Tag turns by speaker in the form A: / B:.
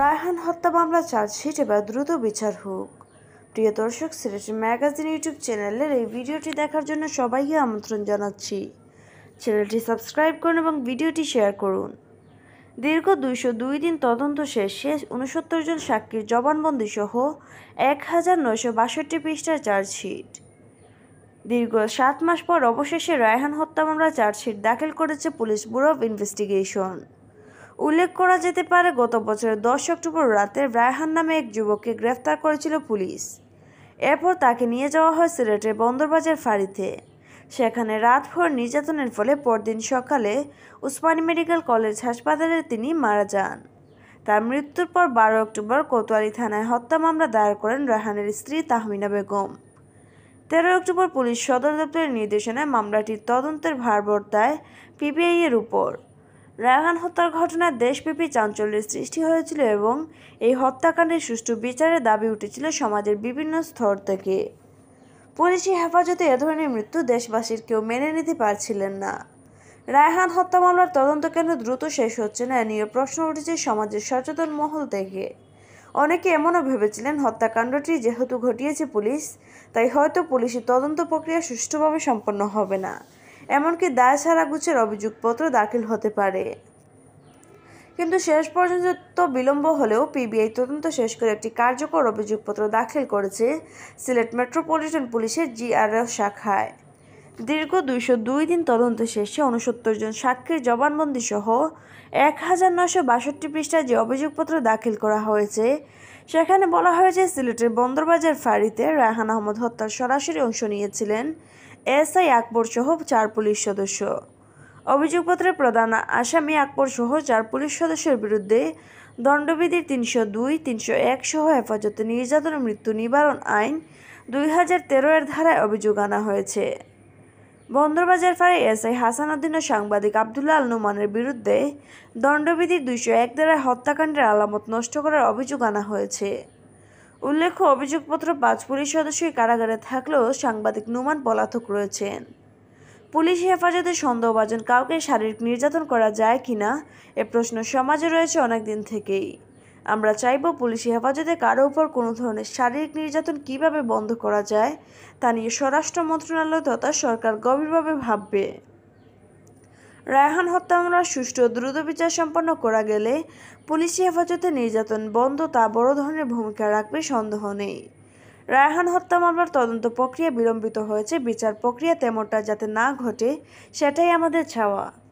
A: রায়হান হত্যা মামলা চার্জশিট এবার দ্রুত বিচার হোক প্রিয় দর্শক সিলেট ম্যাগাজিন ইউটিউব চ্যানেলের এই ভিডিওটি দেখার জন্য সবাইকে আমন্ত্রণ জানাচ্ছি চ্যানেলটি সাবস্ক্রাইব করুন এবং ভিডিওটি শেয়ার করুন দীর্ঘ দুইশো দুই দিন তদন্ত শেষে উনসত্তর জন সাক্ষীর জবানবন্দি সহ এক হাজার নয়শো বাষট্টি পৃষ্ঠার চার্জশিট দীর্ঘ সাত মাস পর অবশেষে রায়হান হত্যা মামলা চার্জশিট দাখিল করেছে পুলিশ ব্যুরো অব ইনভেস্টিগেশন উল্লেখ করা যেতে পারে গত বছরের দশ অক্টোবর রাতে রায়হান নামে এক যুবককে গ্রেফতার করেছিল পুলিশ এরপর তাকে নিয়ে যাওয়া হয় সিলেটের বন্দরবাজার ফাঁড়িতে সেখানে রাতভর নির্যাতনের ফলে পরদিন সকালে উসমানী মেডিকেল কলেজ হাসপাতালে তিনি মারা যান তার মৃত্যুর পর বারো অক্টোবর কোতোয়ালি থানায় হত্যা মামলা দায়ের করেন রায়হানের স্ত্রী তাহমিনা বেগম তেরো অক্টোবর পুলিশ সদর দপ্তরের নির্দেশনায় মামলাটির তদন্তের ভার বর্তায় পিবিআইয়ের উপর রায়হান হত্যার ঘটনায় দেশব্যাপী চাঞ্চল্যের সৃষ্টি হয়েছিল এবং এই হত্যাকাণ্ডের সুষ্ঠু বিচারের দাবি উঠেছিল সমাজের বিভিন্ন স্তর থেকে পুলিশি হেফাজতে এ ধরনের মৃত্যু দেশবাসীর কেউ মেনে নিতে পারছিলেন না রায়হান হত্যা মামলার তদন্ত কেন দ্রুত শেষ হচ্ছে না নিয়ে প্রশ্ন উঠেছে সমাজের সচেতন মহল থেকে অনেকে এমনও ভেবেছিলেন হত্যাকাণ্ডটি যেহেতু ঘটিয়েছে পুলিশ তাই হয়তো পুলিশের তদন্ত প্রক্রিয়া সুষ্ঠুভাবে সম্পন্ন হবে না এমনকি দায় গুছের অভিযোগপত্র দাখিল হতে পারে কিন্তু শেষ পর্যন্ত বিলম্ব হলেও পিবিআই তদন্ত শেষ করে একটি কার্যকর অভিযোগপত্র দাখিল করেছে সিলেট মেট্রোপলিটন পুলিশের জিআরএফ শাখায় দীর্ঘ দুইশো দুই দিন তদন্ত শেষে উনসত্তর জন সাক্ষীর জবানবন্দি সহ এক হাজার নশো বাষট্টি পৃষ্ঠায় যে অভিযোগপত্র দাখিল করা হয়েছে সেখানে বলা হয়েছে সিলেটের বন্দরবাজার ফাঁড়িতে রায়হান আহমদ হত্যার সরাসরি অংশ নিয়েছিলেন এসআই আকবর সহ চার পুলিশ সদস্য অভিযোগপত্রে প্রধান আসামি আকবর সহ চার পুলিশ সদস্যের বিরুদ্ধে দণ্ডবিধির তিনশো দুই তিনশো এক সহ হেফাজতে নির্যাতন মৃত্যু নিবারণ আইন দুই হাজার তেরোয়ের ধারায় অভিযোগ আনা হয়েছে বন্দরবাজার ফাঁড়ে এসআই হাসান উদ্দিন ও সাংবাদিক আবদুল্লা আল নুমানের বিরুদ্ধে দণ্ডবিধির দুইশো এক ধারায় হত্যাকাণ্ডের আলামত নষ্ট করার অভিযোগ আনা হয়েছে উল্লেখ্য অভিযোগপত্র পাঁচ পুলিশ সদস্যই কারাগারে থাকলেও সাংবাদিক নুমান পলাতক রয়েছেন পুলিশ হেফাজতে সন্দেহভাজন কাউকে শারীরিক নির্যাতন করা যায় কি না এ প্রশ্ন সমাজে রয়েছে অনেক দিন থেকেই আমরা চাইব পুলিশ হেফাজতে কারো উপর কোনো ধরনের শারীরিক নির্যাতন কিভাবে বন্ধ করা যায় তা নিয়ে স্বরাষ্ট্র মন্ত্রণালয় তথা সরকার গভীরভাবে ভাববে রায়হান হত্যা মামলা সুষ্ঠু দ্রুত বিচার সম্পন্ন করা গেলে পুলিশি হেফাজতে নির্যাতন বন্ধ তা বড় ধরনের ভূমিকা রাখবে সন্দেহ নেই রায়হান হত্যা মামলার তদন্ত প্রক্রিয়া বিলম্বিত হয়েছে বিচার প্রক্রিয়া তেমনটা যাতে না ঘটে সেটাই আমাদের ছাওয়া